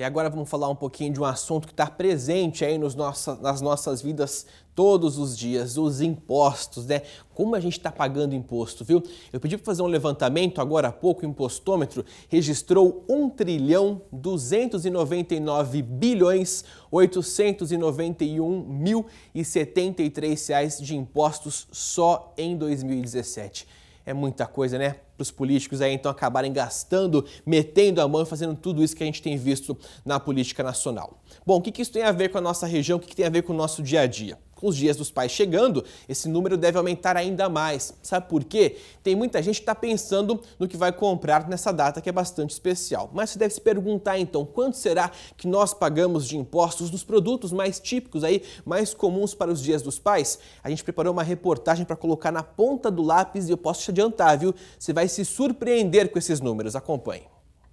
E agora vamos falar um pouquinho de um assunto que está presente aí nos nossa, nas nossas vidas todos os dias, os impostos, né? Como a gente está pagando imposto, viu? Eu pedi para fazer um levantamento agora há pouco, o impostômetro registrou 1 trilhão 299 bilhões 891 mil e 73 reais de impostos só em 2017. É muita coisa, né? para os políticos aí então acabarem gastando, metendo a mão e fazendo tudo isso que a gente tem visto na política nacional. Bom, o que, que isso tem a ver com a nossa região? O que, que tem a ver com o nosso dia a dia? Com os dias dos pais chegando, esse número deve aumentar ainda mais. Sabe por quê? Tem muita gente que está pensando no que vai comprar nessa data que é bastante especial. Mas você deve se perguntar então, quanto será que nós pagamos de impostos nos produtos mais típicos aí, mais comuns para os dias dos pais? A gente preparou uma reportagem para colocar na ponta do lápis e eu posso te adiantar, viu? Você vai se surpreender com esses números. Acompanhe.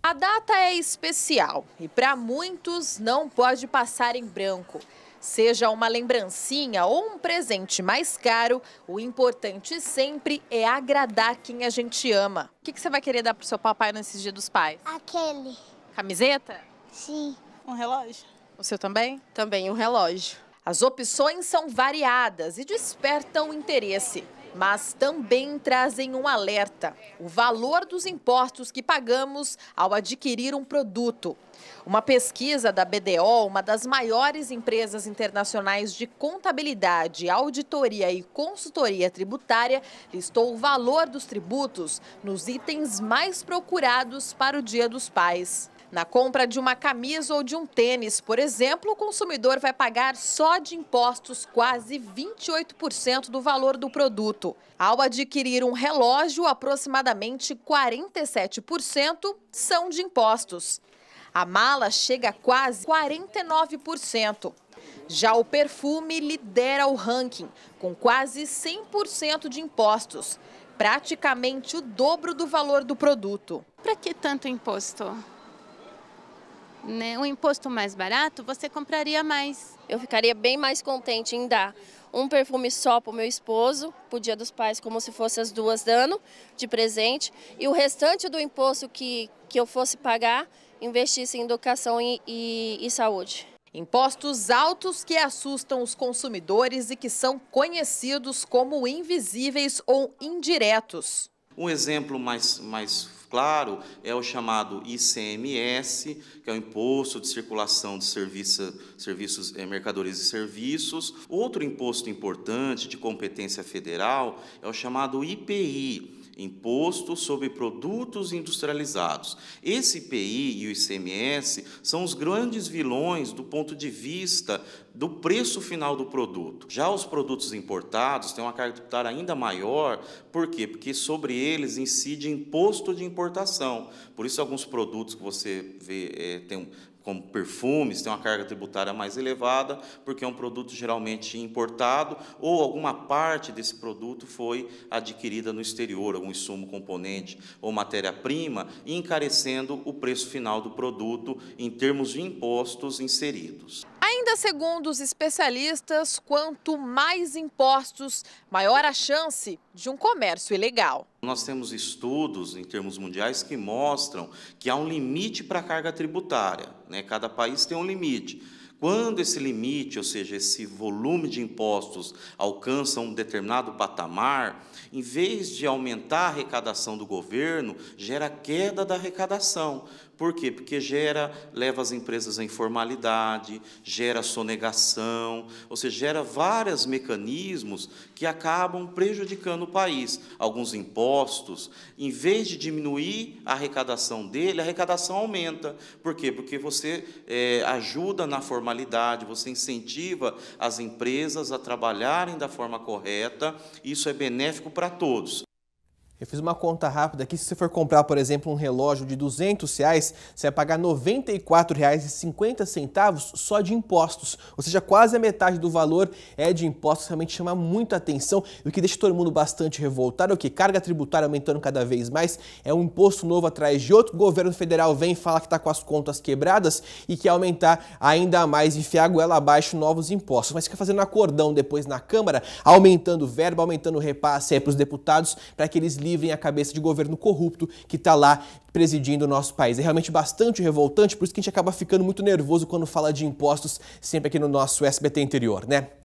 A data é especial e para muitos não pode passar em branco. Seja uma lembrancinha ou um presente mais caro, o importante sempre é agradar quem a gente ama. O que, você vai querer dar pro seu papai nesses Dia dos Pais? Aquele. Camiseta? Sim. Um relógio. O seu também? Também um relógio. As opções são variadas e despertam interesse mas também trazem um alerta: o valor dos impostos que pagamos ao adquirir um produto. Uma pesquisa da BDO, uma das maiores empresas internacionais de contabilidade, auditoria e consultoria tributária, listou o valor dos tributos nos itens mais procurados para o Dia dos Pais. Na compra de uma camisa ou de um tênis, por exemplo, o consumidor vai pagar só de impostos quase 28% do valor do produto produto. Ao adquirir um relógio, aproximadamente 47% são de impostos. A mala chega a quase 49%. Já o perfume lidera o ranking, com quase 100% de impostos, praticamente o dobro do valor do produto. Para que tanto imposto? né, um imposto mais barato, você compraria mais. Eu ficaria bem mais contente em dar um perfume só para o meu esposo, para o Dia dos Pais, como se fosse as duas dando de presente, e o restante do imposto que, que eu fosse pagar, investisse em educação e, e, e saúde. Impostos altos que assustam os consumidores e que são conhecidos como invisíveis ou indiretos. Um exemplo mais, mais claro é o chamado ICMS, que é o Imposto de Circulação de Serviço, Serviços, eh, Mercadorias e Serviços. Outro imposto importante de competência federal é o chamado IPI, Imposto sobre produtos industrializados. Esse IPI e o ICMS são os grandes vilões do ponto de vista do preço final do produto. Já os produtos importados têm uma carga tributária ainda maior, por quê? Porque sobre eles incide imposto de importação. Por isso, alguns produtos que você vê é, tem um, como perfumes, tem uma carga tributária mais elevada, porque é um produto geralmente importado, ou alguma parte desse produto foi adquirida no exterior, algum insumo, componente ou matéria-prima, encarecendo o preço final do produto em termos de impostos inseridos. Ainda segundo os especialistas, quanto mais impostos, maior a chance de um comércio ilegal. Nós temos estudos em termos mundiais que mostram que há um limite para a carga tributária. Né? Cada país tem um limite. Quando esse limite, ou seja, esse volume de impostos alcança um determinado patamar, em vez de aumentar a arrecadação do governo, gera queda da arrecadação. Por quê? Porque gera, leva as empresas à informalidade, gera sonegação, ou seja, gera vários mecanismos que acabam prejudicando o país. Alguns impostos, em vez de diminuir a arrecadação dele, a arrecadação aumenta. Por quê? Porque você é, ajuda na formação você incentiva as empresas a trabalharem da forma correta, isso é benéfico para todos. Eu fiz uma conta rápida aqui, se você for comprar, por exemplo, um relógio de 200 reais, você vai pagar R$ 94,50 só de impostos, ou seja, quase a metade do valor é de impostos, realmente chama muita atenção, e o que deixa todo mundo bastante revoltado é o que carga tributária aumentando cada vez mais, é um imposto novo atrás de outro, o governo federal vem e fala que está com as contas quebradas e quer aumentar ainda mais, enfiar a goela abaixo novos impostos, mas fica fazendo acordão depois na Câmara, aumentando verba, aumentando repasse para os deputados, para que eles livrem a cabeça de governo corrupto que está lá presidindo o nosso país. É realmente bastante revoltante, por isso que a gente acaba ficando muito nervoso quando fala de impostos sempre aqui no nosso SBT interior, né?